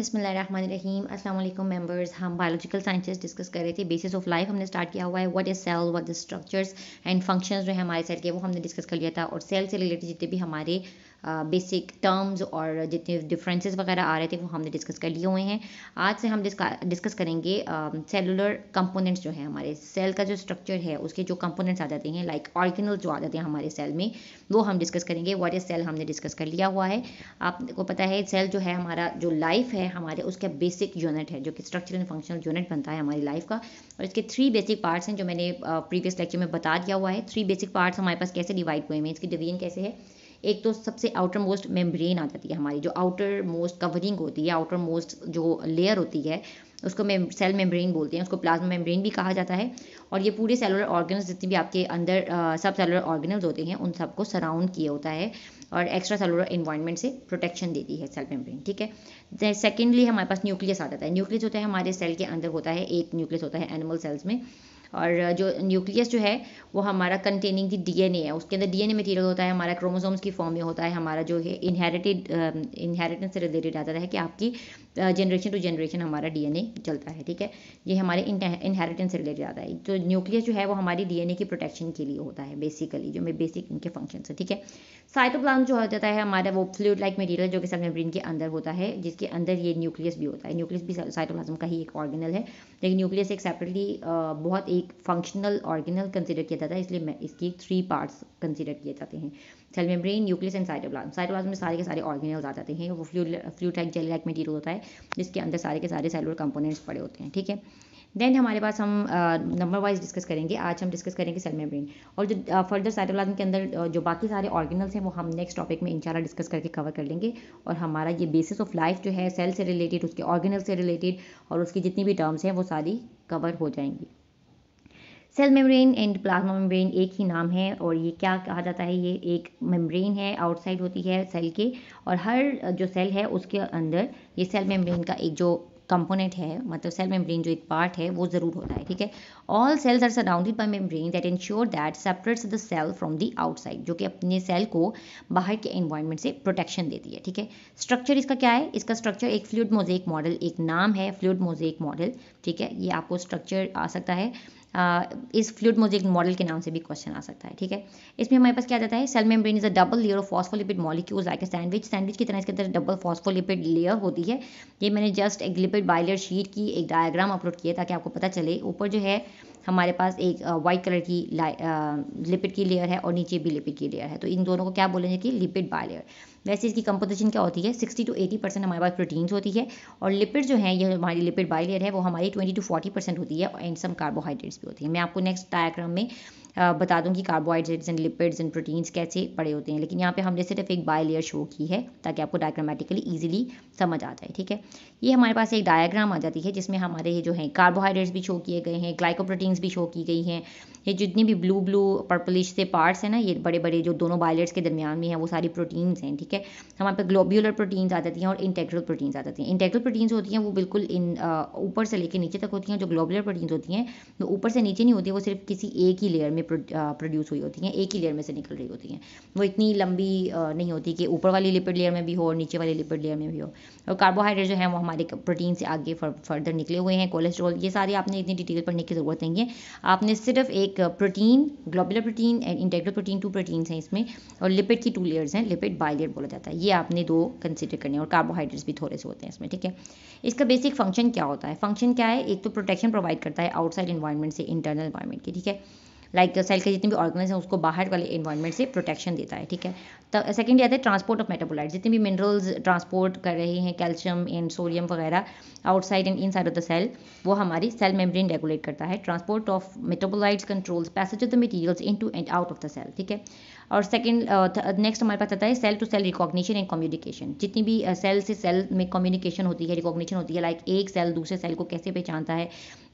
बसमीम असल मेम्बर्स हम बायोलॉजिकल साइंसेस डिस्कस कर रहे थे बेसिस ऑफ लाइफ हमने स्टार्ट किया हुआ है what is cell what is structures and functions जो है हमारे सेल के वो हमने डिस्कस कर लिया था और सेल से रिलेटेड जितने भी हमारे बेसिक uh, टर्म्स और जितने डिफरेंसेस वगैरह आ रहे थे वो हमने डिस्कस कर लिए हुए हैं आज से हम डिस्कस करेंगे सेलुलर um, कंपोनेंट्स जो है हमारे सेल का जो स्ट्रक्चर है उसके जो कंपोनेंट्स आ जाते हैं लाइक ऑर्गेनल जो आ जाते हैं हमारे सेल में वो हम डिस्कस करेंगे वॉट इज सेल हमने डिस्कस कर लिया हुआ है आपको पता है सेल जो है हमारा जो लाइफ है हमारे उसका बेसिक यूनिट है जो कि स्ट्रक्चर एंड फंक्शनल यूनिट बनता है हमारी लाइफ का और इसके थ्री बेसिक पार्ट्स हैं जो मैंने प्रीवियस uh, लेक्चर में बता दिया हुआ है थ्री बेसिक पार्ट्स हमारे पास कैसे डिवाइड हुए हैं इसकी डिवीजन कैसे है एक तो सबसे आउटर मोस्ट मेम्ब्रेन आ जाती है हमारी जो आउटर मोस्ट कवरिंग होती है आउटर मोस्ट जो लेयर होती है उसको मेम सेल मेम्ब्रेन बोलते हैं उसको प्लाज्मा मेम्ब्रेन भी कहा जाता है और ये पूरे सेलुलर ऑर्गन्स जितने भी आपके अंदर आ, सब सेलुलर ऑर्गेनल्स होते हैं उन सबको सराउंड किया होता है और एक्स्ट्रा सेलुलर इन्वायरमेंट से प्रोटेक्शन देती है सेल मेम्ब्रेन ठीक है सेकेंडली हमारे पास न्यूक्लियस आ जाता है न्यूक्लियस होता है हमारे सेल के अंदर होता है एक न्यूक्लियस होता है एनिमल सेल्स में और जो न्यूक्लियस जो है वो हमारा कंटेनिंग दी डीएनए है उसके अंदर डीएनए मटेरियल होता है हमारा क्रोमोसोम्स की फॉर्म में होता है हमारा जो है इनहेरिटेड इनहेरिटेंस um, से रिलेटेड आता है कि आपकी जनरेशन टू जनरेशन हमारा डीएनए चलता है ठीक है ये हमारे इनहेरिटेंस से रिलेटेड आता है तो न्यूक्लियस जो है वो हमारी डीएनए की प्रोटेक्शन के लिए होता है बेसिकली जो मैं बेसिक इनके फंक्शन है ठीक है साइटोप्लाज्म जो हो जाता है हमारा वो फ्लूड लाइक मटेरियल जो कि मेम्ब्रेन के अंदर होता है जिसके अंदर ये न्यूक्लियस भी होता है न्यूक्लियस भी साइटोप्लाज्म का ही एक ऑर्गेनल है लेकिन न्यूक्लियस एक सेपरेटली बहुत एक फंक्शनल ऑर्गेनल कंसिडर किया जाता है इसलिए इसकी थ्री पार्ट्स कंसिडर किए जाते हैं cell membrane nucleus and cytoplasm cytoplasm में सारे के सारे ऑर्गेनल्स आ जाते हैं वो fluid fluid like gel like material होता है जिसके अंदर सारे के सारे सेलुलर कंपोनेंट्स पड़े होते हैं ठीक है देन हमारे पास हम नंबर वाइज डिस्कस करेंगे आज हम डिस्कस करेंगे सेल मेम्ब्रेन और जो फर्दर साइटोप्लाज्म के अंदर जो बाकी सारे ऑर्गेनल्स हैं वो हम नेक्स्ट टॉपिक में इंशाल्लाह डिस्कस करके कवर कर लेंगे और हमारा ये बेसिस ऑफ लाइफ जो है सेल से रिलेटेड उसके ऑर्गेनल से रिलेटेड और उसकी जितनी भी टर्म्स हैं वो सारी कवर हो जाएंगी cell membrane and plasma membrane एक ही नाम है और ये क्या कहा जाता है ये एक मेम्ब्रेन है आउटसाइड होती है सेल के और हर जो सेल है उसके अंदर ये सेल मेम्ब्रेन का एक जो कंपोनेंट है मतलब सेल मेम्ब्रेन जो एक पार्ट है वो ज़रूर होता है ठीक है all cells are surrounded by membrane that ensure that separates the cell from the outside जो कि अपने सेल को बाहर के इन्वायरमेंट से प्रोटेक्शन देती है ठीक है स्ट्रक्चर इसका क्या है इसका स्ट्रक्चर एक फ्लूड मोजेक मॉडल एक नाम है फ्लूड मोजेक मॉडल ठीक है ये आपको स्ट्रक्चर आ सकता है इस फ्लूड मोजिक मॉडल के नाम से भी क्वेश्चन आ सकता है ठीक है इसमें हमारे पास क्या जाता है cell membrane is a double layer of phospholipid molecule like sandwich sandwich की तरह इसके अंदर डबल फॉस्फोलिपिड लेयर होती है ये मैंने जस्ट एक लिपिड बाइलेयर शीट की एक डायग्राम अपलोड किया ताकि आपको पता चले ऊपर जो है हमारे पास एक वाइट कलर की लिपिड की लेयर है और नीचे भी लिपिड की लेयर है तो इन दोनों को क्या बोलेंगे कि लिपिड बाय लेयर वैसे इसकी कंपोजिशन क्या होती है 60 टू 80 परसेंट हमारे पास प्रोटीन्स होती है और लिपिड जो है ये हमारी लिपिड बाई लेयर है वो हमारी 20 टू 40 परसेंट होती है एंड सम कार्बोहाइड्रेट्स भी होती है मैं आपको नेक्स्ट डायग्राम में बता दूँ कि carbohydrates and lipids and proteins कैसे पड़े होते हैं लेकिन यहाँ पे हमने सिर्फ एक बाय लेयर शो की है ताकि आपको डायग्रामेटिकली ईजिली समझ आ जाए ठीक है ये हमारे पास एक डायग्राम आ जाती है जिसमें हमारे ये जो है कार्बोहाइड्रेट्स भी शो किए गए हैं ग्लाइकोप्रोटीन्स भी शो की गई हैं ये जितनी भी ब्लू ब्लू पर्पलिश से पार्ट्स हैं ना ये बड़े बड़े जो दोनों बायलेट्स के दरमियान में हैं वो सारी प्रोटीन्स हैं ठीक है हमारे पे ग्लोब्यूलर प्रोटीन्स आ जाती हैं और इंटेग्रल प्रोटीन्स आ जाती हैं इंटेग्रल प्रोटीन्स होती हैं वो बिल्कुल इन ऊपर से लेकर नीचे तक होती हैं जो ग्लोबुलर प्रोटीन्स होती हैं वो ऊपर से नीचे नहीं होती वो सिर्फ किसी एक ही लेयर में प्रोड्यूस हुई होती हैं एक ही लेयर में से निकल रही होती हैं वो इतनी लंबी नहीं होती कि ऊपर वाली लिपिड लेयर में भी हो और नीचे वाली लिपिड लेयर में भी हो और कार्बोहाइड्रेट जो है वो हमारे प्रोटीन से आगे फर्दर निकले हुए हैं कोलेस्ट्रॉल ये सारे आपने इतनी डिटेल पढ़ने की ज़रूरत नहीं है आपने सिर्फ एक protein globular protein and integral protein two proteins हैं इसमें और लिपिड की टू लेयर्स हैं लिपिड बाई लेयर बोला जाता है ये आपने दो कंसिडर करने और कार्बोहाइड्रेट्स भी थोड़े से होते हैं इसमें ठीक है इसका बेसिक फंक्शन क्या होता है फंक्शन क्या है एक तो प्रोटेक्शन प्रोवाइड करता है आउटसाइड इन्वायरमेंट से इंटरनल इन्वायरमेंट की ठीक है लाइक सेल के जितने भी ऑर्गेनाइज हैं उसको बाहर वाले इन्वायरमेंट से प्रोटेक्शन देता है ठीक है तो सेकेंड आता है ट्रांसपोर्ट ऑफ मेटाबोलाइट जितने भी मिनरल्स ट्रांसपोर्ट कर रहे हैं कैल्शियम एंड सोडियम वगैरह outside and inside of the cell वो हमारी सेल मेम्ब्रेन रेगुलेट करता है transport of metabolites controls passage of the materials into and out of the cell ठीक है और सेकेंड नेक्स्ट uh, uh, हमारे पास आता है cell to cell recognition and communication जितनी भी सेल uh, से सेल में कम्युनिकेशन होती है रिकॉग्निशन होती है लाइक एक सेल दूसरे सेल को कैसे पहचानता है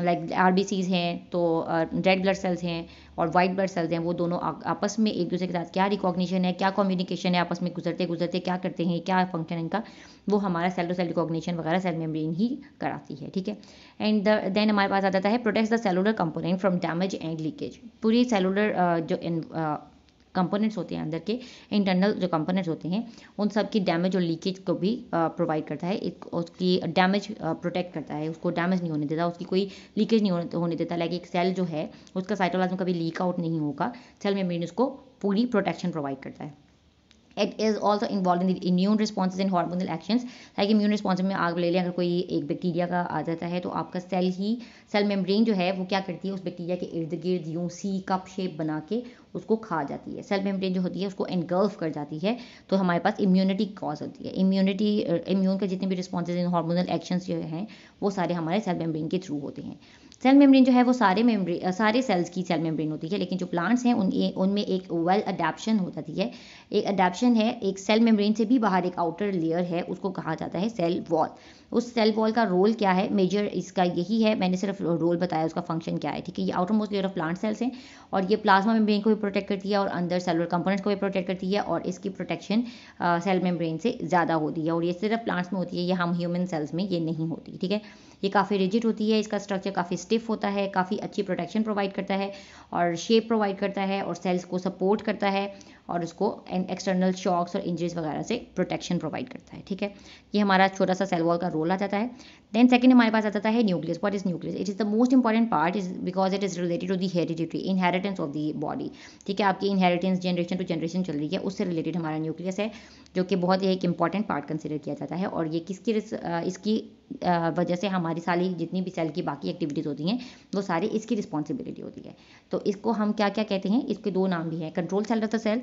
लाइक आर हैं तो रेड ब्लड सेल्स हैं और वाइट ब्लड सेल्स हैं वो दोनों आपस में एक दूसरे के साथ क्या रिकॉग्निशन है क्या कम्युनिकेशन है आपस में गुजरते गुजरते क्या करते हैं क्या फंक्शन इनका वो हमारा सेल टू सेल रिकॉग्निशन वगैरह सेल मेम्ब्रेन ही कराती है ठीक है एंड देन हमारे पास आ जाता है protect the cellular component from damage and leakage पूरी सेलुलर जो कंपोनेंट्स होते हैं अंदर के इंटरनल जो कंपोनेंट्स होते हैं उन सब की डैमेज और लीकेज को भी प्रोवाइड करता है उसकी डैमेज प्रोटेक्ट करता है उसको डैमेज नहीं होने देता उसकी कोई लीकेज नहीं होने देता लाइक एक सेल जो है उसका साइटोलाज्म कभी लीक आउट नहीं होगा सेल मेम्ब्रेन उसको पूरी प्रोटेक्शन प्रोवाइड करता है it is also involve in immune response in hormonal actions like immune response में आग ले लें अगर कोई एक बैक्टीरिया का आ जाता है तो आपका सेल ही सेल मेम्ब्रेन जो है वो क्या करती है उस बैक्टीरिया के इर्द गिर्द यूँ सी कप शेप बना के उसको खा जाती है सेल्फ मेम्ब्रेन जो होती है उसको एनगल्फ कर जाती है तो हमारे पास इम्यूनिटी कॉज होती है इम्यूनिटी इम्यून के जितने भी रिस्पॉन्सेज इन हार्मोनल एक्शंस जो हैं वो सारे हमारे सेल मेम्ब्रेन के थ्रू होते हैं सेल मेम्ब्रेन जो है वो सारे मेम्ब्रेन सारे सेल्स की सेल मेम्ब्रेन होती है लेकिन जो प्लांट्स हैं उनके उनमें एक वेल अडेप्शन हो जाती है एक अडेप्शन है एक सेल मेम्ब्रेन से भी बाहर एक आउटर लेयर है उसको कहा जाता है सेल वॉल उस सेल वॉल का रोल क्या है मेजर इसका यही है मैंने सिर्फ रोल बताया उसका फंक्शन क्या है ठीक है ये outermost layer of plant cells हैं और ये प्लाज्मा मेम्ब्रेन को भी प्रोटेक्ट करती है और अंदर सेलुलर कंपोनेंट्स को भी प्रोटेक्ट करती है और इसकी प्रोटेक्शन सेल मेम्ब्रेन से ज़्यादा होती है और ये सिर्फ प्लांट्स में होती है ये हम ह्यूमन सेल्स में ये नहीं होती ठीक है ये काफ़ी रिजिड होती है इसका स्ट्रक्चर काफ़ी स्टिफ होता है काफ़ी अच्छी प्रोटेक्शन प्रोवाइड करता है और शेप प्रोवाइड करता है और सेल्स को सपोर्ट करता है और उसको एक्सटर्नल शॉक्स और इंजरीज वगैरह से प्रोटेक्शन प्रोवाइड करता है ठीक है ये हमारा छोटा सा सेल वॉल का रोल आ जाता है देन सेकेंड हमारे पास आ जाता है nucleus what is nucleus it is the most important part is because it is related to the inheritance of the body ठीक है आपकी इनहेरिटेंस जनरेशन टू जनरेशन चल रही है उससे रिलेटेड हमारा न्यूक्लियस है जो कि बहुत ही एक इंपॉर्टेंट पार्ट कंसिडर किया जाता है और ये किसकी इसकी वजह से हमारी सारी जितनी भी सेल की बाकी एक्टिविटीज़ होती हैं वो सारी इसकी रिस्पॉन्सिबिलिटी होती है तो इसको हम क्या क्या कहते हैं इसके दो नाम भी हैं control cell of the cell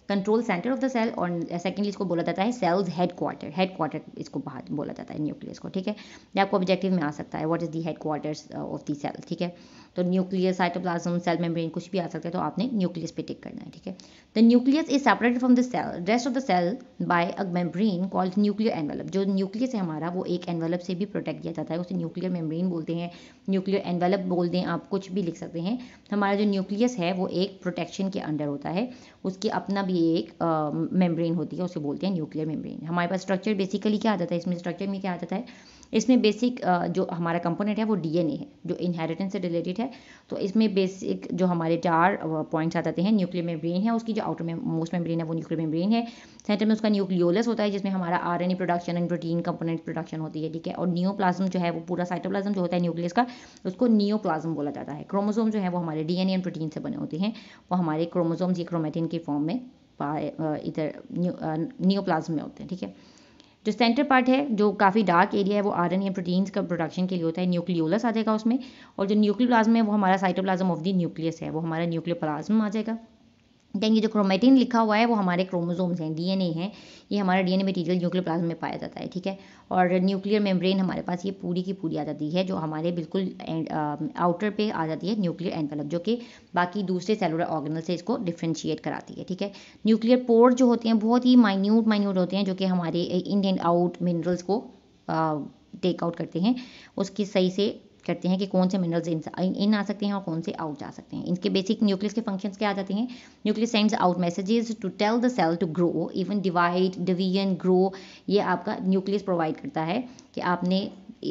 control centre of the cell और सेकेंडली इसको बोला जाता है cells headquarter headquarter इसको बाहर बोला जाता है न्यूक्लियस को ठीक है ये आपको ऑब्जेक्टिव में आ सकता है what is the headquarters of the cell ठीक है तो न्यूक्लियस साइटोप्लाज्म सेल मेम्ब्रेन कुछ भी आ सकता है तो आपने न्यूक्लियस पे टिक करना है ठीक है the nucleus is separated from the cell rest of the cell by a membrane called nuclear envelope जो न्यूक्लियस है हमारा वो एक एनवेलप से भी प्रोटेक्ट किया जाता है उसे न्यूक्लियर मेम्ब्रेन बोलते हैं न्यूक्लियर एनवेलप बोल दें आप कुछ भी लिख सकते हैं हमारा जो न्यूक्लियस है वो एक प्रोटेक्शन के अंडर होता है उसके अपना भी की एक मेम्ब्रेन होती है उसे बोलते हैं न्यूक्लियर मेम्ब्रेन हमारे पास स्ट्रक्चर बेसिकली क्या आ जाता है इसमें स्ट्रक्चर में क्या आ जाता है इसमें बेसिक जो हमारा कंपोनेंट है वो डीएनए है जो इनहेरिटेंस से रिलेटेड है तो इसमें बेसिक जो हमारे चार पॉइंट्स आ जाते हैं न्यूक्लियर मेम्ब्रेन है उसकी जो आउटर में मोस्ट मेम्ब्रेन है वो न्यूक्लियर मेम्ब्रेन है सेंटर में उसका न्यूक्लियोलस होता है जिसमें हमारा R production and protein component production होती है ठीक है और न्योप्लाज्म जो है वो पूरा साइटोप्लाज्म जो होता है न्यूक्लियस का उसको नियोप्लाज्म बोला जाता है क्रोमोसोम जो है वो हमारे डीएनए एंड प्रोटीन से बने होते हैं वो हमारे क्रोमोसोम्स ये क्रोमेटिन के फॉर्म में Uh, इधर न्यूप्लाज्म uh, में होते हैं ठीक है जो सेंटर पार्ट है जो काफ़ी डार्क एरिया है वो आर एन प्रोटीन्स का प्रोडक्शन के लिए होता है न्यूक्लियोलस आ जाएगा उसमें और जो न्यूक्लियोप्लाज्म है वो हमारा साइटोप्लाज्म ऑफ द न्यूक्लियस है वो हमारा न्यूक्लियोप्लाज्म आ जाएगा देन जो क्रोमेटिन लिखा हुआ है वो हमारे क्रोमोसोम्स हैं डीएनए है ये हमारा डीएनए मटेरियल न्यूक्लियर प्लाज्म में पाया जाता है ठीक है और न्यूक्लियर मेम्ब्रेन हमारे पास ये पूरी की पूरी आ जाती है जो हमारे बिल्कुल आउटर पे आ जाती है न्यूक्लियर एनवेलप जो कि बाकी दूसरे सेलुलर ऑर्गेनल से इसको डिफ्रेंशिएट कराती है ठीक है न्यूक्लियर पोर जो होते हैं बहुत ही माइन्यूट माइन्यूट होते हैं जो कि हमारे इन एंड आउट मिनरल्स को टेक आउट करते हैं उसकी सही से करते हैं कि कौन से मिनरल्स इन इन आ सकते हैं और कौन से आउट जा सकते हैं इनके बेसिक न्यूक्लियस के फंक्शंस क्या आ जाते हैं nucleus sends out messages to tell the cell to grow even divide division grow ये आपका न्यूक्लियस प्रोवाइड करता है कि आपने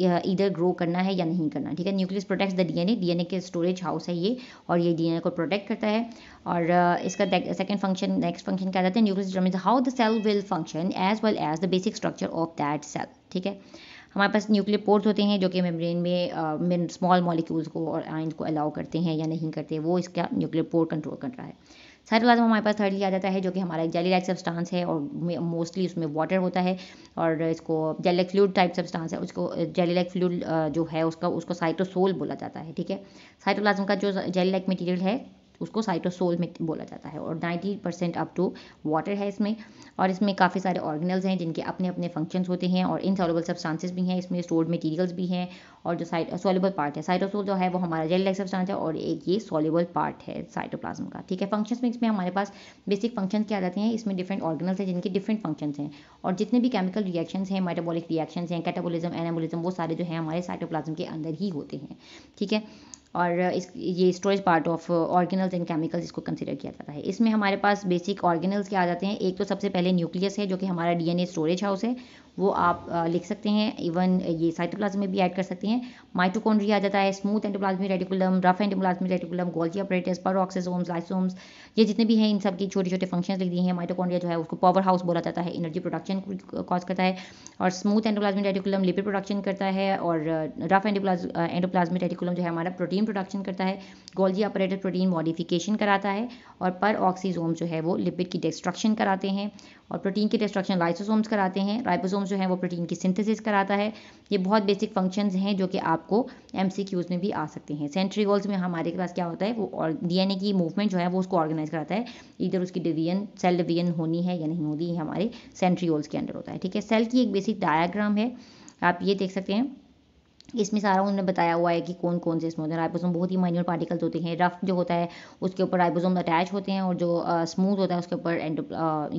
इधर ग्रो करना है या नहीं करना ठीक है nucleus protects the DNA DNA के स्टोरेज हाउस है ये और ये डीएनए को प्रोटेक्ट करता है और इसका सेकंड फंक्शन नेक्स्ट फंक्शन क्या जाता है nucleus how the cell will function as well as the basic structure of that cell ठीक है हमारे पास न्यूक्लियर पोर्स होते हैं जो कि मेम्ब्रेन में स्मॉल मॉलिक्यूल्स को और आइंस को अलाउ करते हैं या नहीं करते वो इसका न्यूक्लियर पोर कंट्रोल कर रहा है सारे हमारे पास थर्डली आ जाता है जो कि हमारा एक जेली लाइक सब्सटेंस है और मोस्टली उसमें वाटर होता है और इसको jelly like fluid type substance है उसको जेली लाइक फ्लूड जो है उसका उसको साइटोसोल बोला जाता है ठीक है साइटोप्लाज्म का जो जेली लाइक मटीरियल है उसको साइटोसोल में बोला जाता है और 90 परसेंट अप टू वाटर है इसमें और इसमें काफ़ी सारे ऑर्गेनल्स हैं जिनके अपने अपने फंक्शंस होते हैं और इनसॉलेबल सब्सटेंसेस भी हैं इसमें स्टोर्ड मटीरियल्स भी हैं और जो साइट सॉलेबल पार्ट है साइटोसोल जो है वो हमारा जेल लाइक सब्सटेंस है और एक ये सॉलेबल पार्ट है साइटोप्लाज्म का ठीक है फंक्शंस में इसमें हमारे पास बेसिक फंक्शन क्या जाते हैं इसमें डिफरेंट ऑर्गेनल्स हैं जिनके डिफरेंट फंक्शंस हैं और जितने भी केमिकल रिएक्शंस हैं मेटाबॉलिक रिएक्शंस हैं कैटाबोलिज्म एनाबोलिज्म वो सारे जो है हमारे साइटोप्लाज्म के अंदर ही होते हैं ठीक है और इस ये storage part of organelles and chemicals इसको कंसिडर किया जाता है इसमें हमारे पास बेसिक ऑर्गेनल्स के आ जाते हैं एक तो सबसे पहले न्यूक्लियस है जो कि हमारा डीएनए स्टोरेज हाउस है वो आप लिख सकते हैं इवन ये साइटोप्लाज्म में भी ऐड कर सकते हैं माइटोकॉन्ड्रिया आ जाता है smooth endoplasmic reticulum rough endoplasmic reticulum Golgi apparatus peroxisomes lysosomes ये जितने भी हैं इन सब की छोटे छोटे फंक्शन लिख दिए हैं माइटोकॉन्ड्रिया जो है उसको पावर हाउस बोला जाता है एनर्जी प्रोडक्शन कॉज करता है और smooth endoplasmic reticulum lipid production करता है और रफ एंडोप्लाज्मिक रेडिकुलम जो है हमारा प्रोटीन प्रोडक्शन करता है गोल्जी ऑपरेटर प्रोटीन मॉडिफिकेशन कराता है और पर ऑक्सीजोम जो है वो लिपिड की डिस्ट्रक्शन कराते हैं और प्रोटीन की डिस्ट्रक्शन लाइसोसोम्स कराते हैं राइबोसोम रिबोसोम जो है वो प्रोटीन की सिंथेसिस कराता है ये बहुत बेसिक फंक्शंस हैं जो कि आपको एम में भी आ सकते हैं सेंट्रीगोल्स में हमारे पास क्या होता है वो डी की मूवमेंट जो है वो उसको ऑर्गेनाइज कराता है इधर उसकी डिवीजन सेल डिवीजन होनी है या नहीं होनी ये हमारे सेंट्रीगोल्स के अंडर होता है ठीक है सेल की एक बेसिक डायाग्राम है आप ये देख सकते हैं इसमें सारा उन्होंने बताया हुआ है कि कौन कौन से इसमें होते हैं राइबोसोम बहुत ही माइन्यूट पार्टिकल्स होते हैं रफ जो होता है उसके ऊपर राइबोसोम अटैच होते हैं और जो स्मूथ होता है उसके ऊपर एंड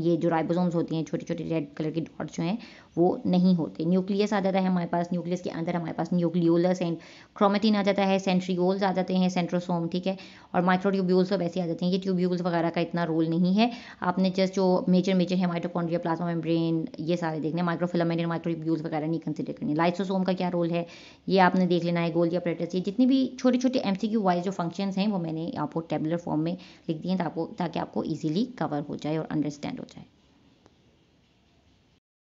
ये जो राइबोसोम्स होती हैं छोटे छोटे रेड कलर के डॉट्स जो हैं वो नहीं होते न्यूक्लियस आ जाता है हमारे पास न्यूक्लियस के अंदर हमारे पास न्यूक्लियोलस एंड क्रोमेटिन आ जाता है सेंट्रियोल्स आ जाते हैं सेंट्रोसोम ठीक है और माइक्रोट्यूब्यूल्स सब ऐसे आ जाते हैं ये ट्यूब्यूल्स वगैरह का इतना रोल नहीं है आपने जस्ट जो मेजर मेजर है माइट्रोकॉन्ड्रिया प्लाज्मा मेम्ब्रेन ये सारे देखने माइक्रोफिलामेंट एंड माइक्रोट्यूब्यूल्स वगैरह नहीं कंसिडर करनी लाइसोसोम का क्या रोल है ये आपने देख लेना है गोल या प्लेटस ये जितनी भी छोटे छोटे एम सी क्यू वाइज जो फंक्शन हैं वो मैंने आपको टेबलर फॉर्म में लिख दिए ताकि आपको ईजिली कवर हो जाए और अंडरस्टैंड हो जाए